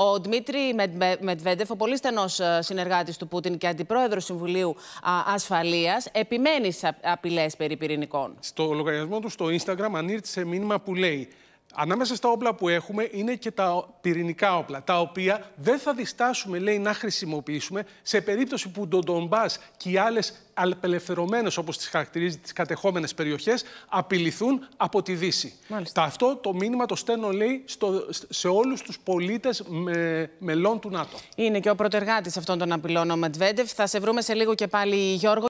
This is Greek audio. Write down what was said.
Ο Δημήτρη Μετβέντεφ, ο πολύ στενός ε, συνεργάτης του Πούτιν και αντιπρόεδρος Συμβουλίου Ασφαλείας, επιμένει στι απειλές περί πυρηνικών. Στο λογαριασμό του στο Instagram ανήρτησε μήνυμα που λέει Ανάμεσα στα όπλα που έχουμε είναι και τα πυρηνικά όπλα, τα οποία δεν θα διστάσουμε, λέει, να χρησιμοποιήσουμε σε περίπτωση που τον Ντομπάς και οι άλλες απελευθερωμένες, όπως τις χαρακτηρίζει, τις κατεχόμενες περιοχές, απειληθούν από τη Δύση. Μάλιστα. Αυτό το μήνυμα το στέλνω, λέει, στο, σε όλους τους πολίτες με, μελών του ΝΑΤΟ. Είναι και ο πρωτεργάτης αυτών των απειλών, ο Μετβέντεφ. Θα σε βρούμε σε λίγο και πάλι, Γιώργο.